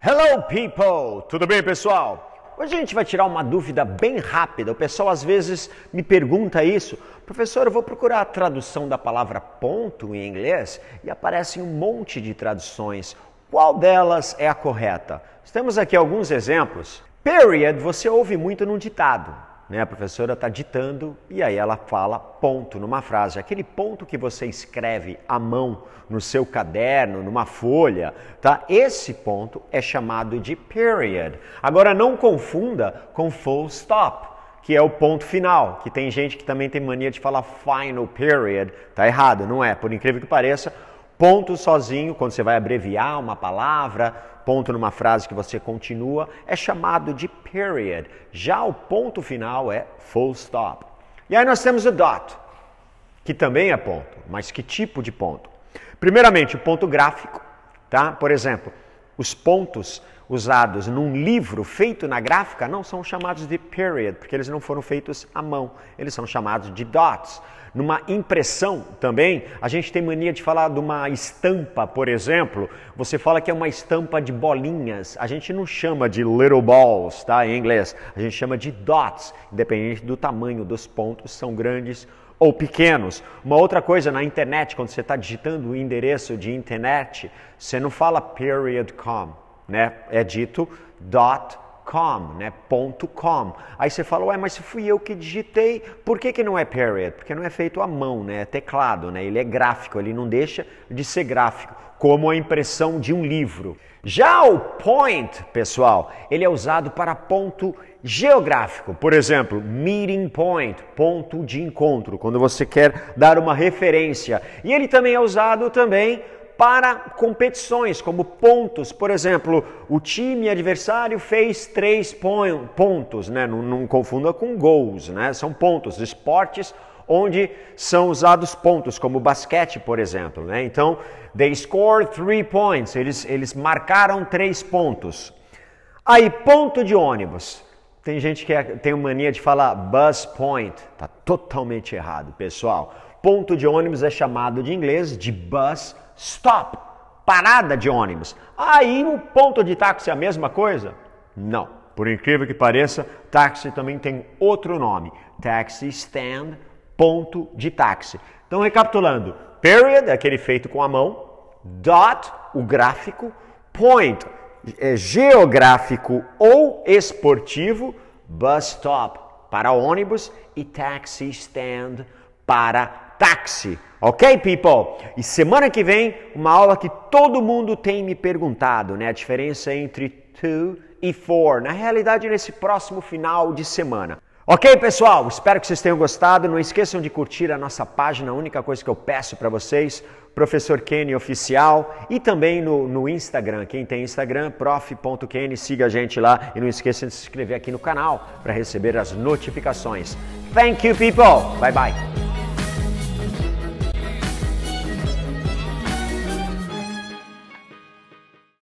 Hello people! Tudo bem, pessoal? Hoje a gente vai tirar uma dúvida bem rápida. O pessoal às vezes me pergunta isso. Professor, eu vou procurar a tradução da palavra ponto em inglês e aparecem um monte de traduções. Qual delas é a correta? Temos aqui alguns exemplos. Period você ouve muito num ditado né? A professora está ditando e aí ela fala ponto numa frase. Aquele ponto que você escreve à mão no seu caderno, numa folha, tá? Esse ponto é chamado de period. Agora não confunda com full stop, que é o ponto final, que tem gente que também tem mania de falar final period. Tá errado, não é? Por incrível que pareça, Ponto sozinho, quando você vai abreviar uma palavra, ponto numa frase que você continua, é chamado de period. Já o ponto final é full stop. E aí nós temos o dot, que também é ponto, mas que tipo de ponto? Primeiramente, o ponto gráfico, tá? Por exemplo, os pontos usados num livro feito na gráfica não são chamados de period, porque eles não foram feitos à mão, eles são chamados de dots. Numa impressão também, a gente tem mania de falar de uma estampa, por exemplo. Você fala que é uma estampa de bolinhas. A gente não chama de little balls, tá? Em inglês. A gente chama de dots, independente do tamanho dos pontos, são grandes ou ou pequenos. Uma outra coisa, na internet, quando você está digitando o endereço de internet, você não fala period com, né? É dito dot com, né? Ponto .com. Aí você fala, ué, mas se fui eu que digitei, por que, que não é period? Porque não é feito à mão, né? É teclado, né? Ele é gráfico, ele não deixa de ser gráfico como a impressão de um livro. Já o point, pessoal, ele é usado para ponto geográfico. Por exemplo, meeting point, ponto de encontro, quando você quer dar uma referência. E ele também é usado também para competições, como pontos. Por exemplo, o time adversário fez três pontos, né? Não, não confunda com gols, né? São pontos, esportes onde são usados pontos, como basquete, por exemplo. Né? Então, they scored three points, eles, eles marcaram três pontos. Aí, ponto de ônibus. Tem gente que é, tem mania de falar bus point, tá totalmente errado, pessoal. Ponto de ônibus é chamado de inglês de bus stop, parada de ônibus. Aí o ponto de táxi é a mesma coisa? Não. Por incrível que pareça, táxi também tem outro nome: taxi stand, ponto de táxi. Então, recapitulando: period é aquele feito com a mão, dot, o gráfico, point é geográfico ou esportivo, bus stop para ônibus e taxi stand para táxi. Ok, people? E semana que vem, uma aula que todo mundo tem me perguntado, né? A diferença entre to e for. Na realidade, nesse próximo final de semana. Ok, pessoal? Espero que vocês tenham gostado. Não esqueçam de curtir a nossa página. A única coisa que eu peço para vocês, Professor Kenny Oficial, e também no, no Instagram. Quem tem Instagram, prof.kenny, siga a gente lá e não esqueçam de se inscrever aqui no canal para receber as notificações. Thank you, people. Bye bye.